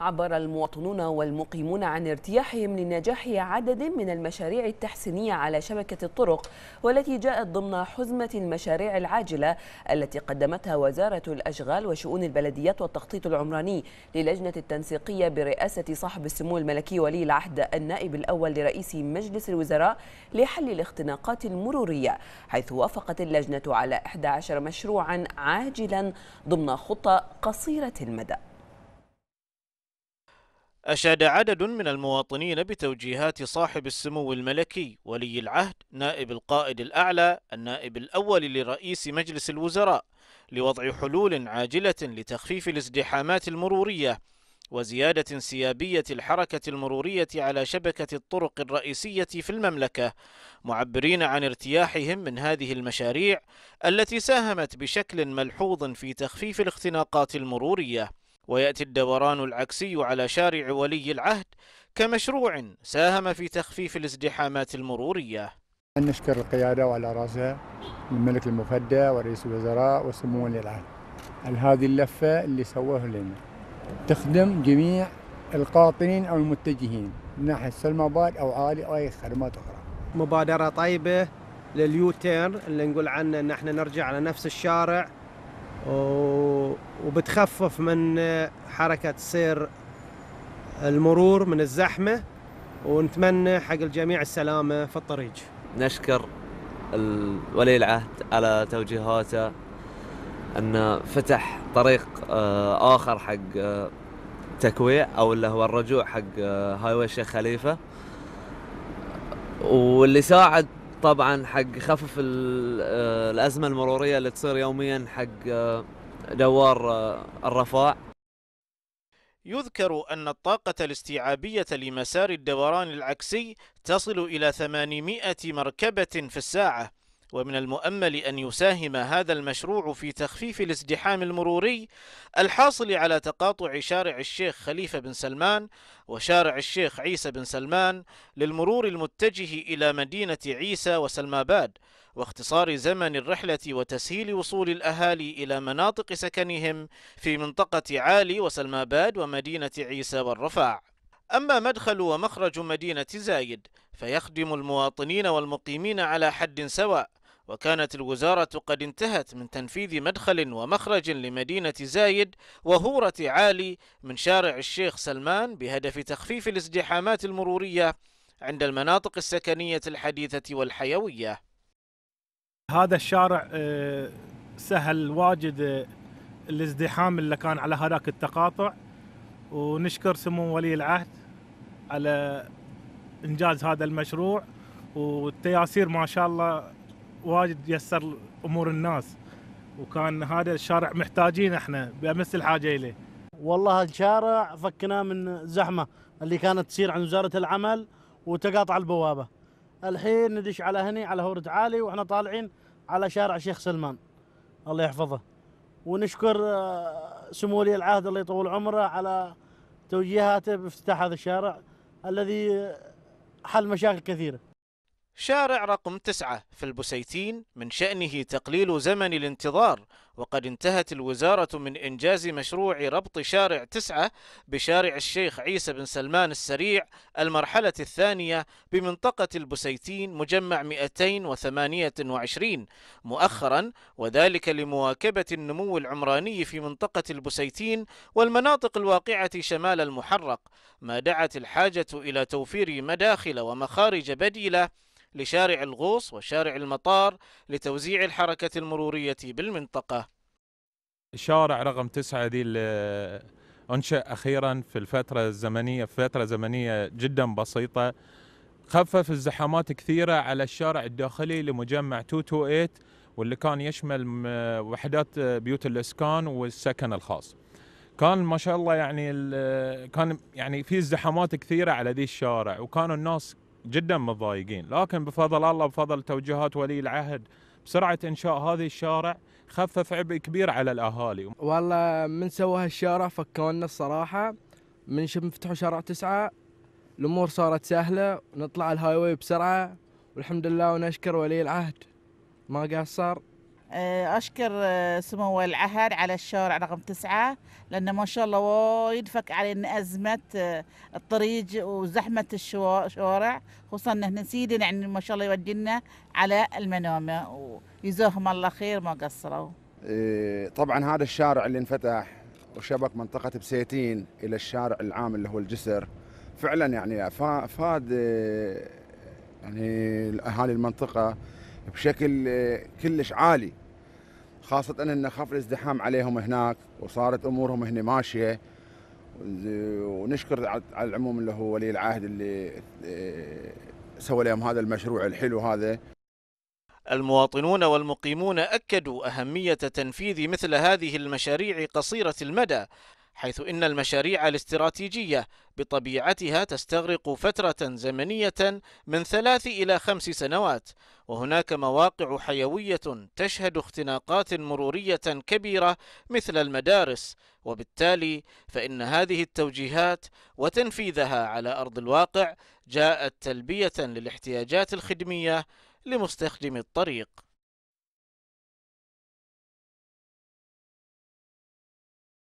عبر المواطنون والمقيمون عن ارتياحهم لنجاح عدد من المشاريع التحسينية على شبكة الطرق والتي جاءت ضمن حزمة المشاريع العاجلة التي قدمتها وزارة الأشغال وشؤون البلديات والتخطيط العمراني للجنة التنسيقية برئاسة صاحب السمو الملكي ولي العهد النائب الأول لرئيس مجلس الوزراء لحل الاختناقات المرورية حيث وافقت اللجنة على 11 مشروعا عاجلا ضمن خطة قصيرة المدى أشاد عدد من المواطنين بتوجيهات صاحب السمو الملكي ولي العهد نائب القائد الأعلى النائب الأول لرئيس مجلس الوزراء لوضع حلول عاجلة لتخفيف الازدحامات المرورية وزيادة انسيابية الحركة المرورية على شبكة الطرق الرئيسية في المملكة معبرين عن ارتياحهم من هذه المشاريع التي ساهمت بشكل ملحوظ في تخفيف الاختناقات المرورية ويأتي الدوران العكسي على شارع ولي العهد كمشروع ساهم في تخفيف الازدحامات المرورية نشكر القيادة وعلى رأسها الملك المفدى ورئيس الوزراء وسمو ولي العهد هذه اللفة اللي سووها لنا تخدم جميع القاطنين أو المتجهين من ناحية سلمى باد أو عالي أو أي خدمات أخرى مبادرة طيبة لليوتيرن اللي نقول عنه ان احنا نرجع على نفس الشارع و وبتخفف من حركة سير المرور من الزحمة ونتمنى حق الجميع السلامة في الطريق نشكر ولي العهد على توجيهاته أنه فتح طريق آه، آخر حق آه، تكويع أو اللي هو الرجوع حق آه، هاي الشيخ خليفة واللي ساعد طبعا حق خفف الأزمة المرورية اللي تصير يوميا حق دوار آه، الرفاع يذكر أن الطاقة الاستيعابية لمسار الدوران العكسي تصل إلى 800 مركبة في الساعة ومن المؤمل أن يساهم هذا المشروع في تخفيف الازدحام المروري الحاصل على تقاطع شارع الشيخ خليفة بن سلمان وشارع الشيخ عيسى بن سلمان للمرور المتجه إلى مدينة عيسى وسلماباد واختصار زمن الرحلة وتسهيل وصول الأهالي إلى مناطق سكنهم في منطقة عالي وسلماباد ومدينة عيسى والرفاع أما مدخل ومخرج مدينة زايد فيخدم المواطنين والمقيمين على حد سواء وكانت الوزارة قد انتهت من تنفيذ مدخل ومخرج لمدينة زايد وهورة عالي من شارع الشيخ سلمان بهدف تخفيف الازدحامات المرورية عند المناطق السكنية الحديثة والحيوية هذا الشارع آه، سهل واجد آه، الازدحام اللي كان على هذاك التقاطع ونشكر سمو ولي العهد على انجاز هذا المشروع والتياسير ما شاء الله واجد يسر امور الناس وكان هذا الشارع محتاجين احنا بامس الحاجه اليه والله الشارع فكنا من زحمه اللي كانت تصير عن وزاره العمل وتقاطع البوابه الحين ندش على هني على هورد عالي واحنا طالعين على شارع شيخ سلمان الله يحفظه ونشكر آه، سمو ولي العهد الله يطول عمره على توجيهاته بافتتاح هذا الشارع الذي حل مشاكل كثيره شارع رقم تسعة في البسيتين من شأنه تقليل زمن الانتظار وقد انتهت الوزارة من إنجاز مشروع ربط شارع تسعة بشارع الشيخ عيسى بن سلمان السريع المرحلة الثانية بمنطقة البسيتين مجمع 228 مؤخرا وذلك لمواكبة النمو العمراني في منطقة البسيتين والمناطق الواقعة شمال المحرق ما دعت الحاجة إلى توفير مداخل ومخارج بديلة لشارع الغوص وشارع المطار لتوزيع الحركة المرورية بالمنطقة شارع رقم تسعة دي اللي أنشأ أخيرا في الفترة الزمنية في فترة زمنية جدا بسيطة خفف الزحامات كثيرة على الشارع الداخلي لمجمع 228 واللي كان يشمل وحدات بيوت الإسكان والسكن الخاص كان ما شاء الله يعني كان يعني في ازدحامات كثيره على ذي الشارع وكانوا الناس جدا متضايقين لكن بفضل الله بفضل توجيهات ولي العهد بسرعه انشاء هذه الشارع خفف عبء كبير على الاهالي والله من سوى هالشارع فكونا الصراحه من شب فتحوا شارع تسعة الامور صارت سهله نطلع الهاي واي بسرعه والحمد لله ونشكر ولي العهد ما قصر آه، أشكر آه، سمو العهد على الشارع رقم تسعة لأنه ما شاء الله وايد فك علينا أزمة آه، الطريق وزحمة الشوارع خصوصا إن سيدنا يعني ما شاء الله يودينا على المنامة ويزوهم الله خير ما قصروا إيه، طبعا هذا الشارع اللي انفتح وشبك منطقة بسيتين إلى الشارع العام اللي هو الجسر فعلا يعني فاد يعني أهالي المنطقة بشكل كلش عالي خاصة أن خف الازدحام عليهم هناك وصارت أمورهم هنا ماشية ونشكر على العموم اللي هو ولي العهد اللي آه، سوى لهم هذا المشروع الحلو هذا المواطنون والمقيمون أكدوا أهمية تنفيذ مثل هذه المشاريع قصيرة المدى حيث إن المشاريع الاستراتيجية بطبيعتها تستغرق فترة زمنية من ثلاث إلى خمس سنوات، وهناك مواقع حيوية تشهد اختناقات مرورية كبيرة مثل المدارس، وبالتالي فإن هذه التوجيهات وتنفيذها على أرض الواقع جاءت تلبية للاحتياجات الخدمية لمستخدم الطريق.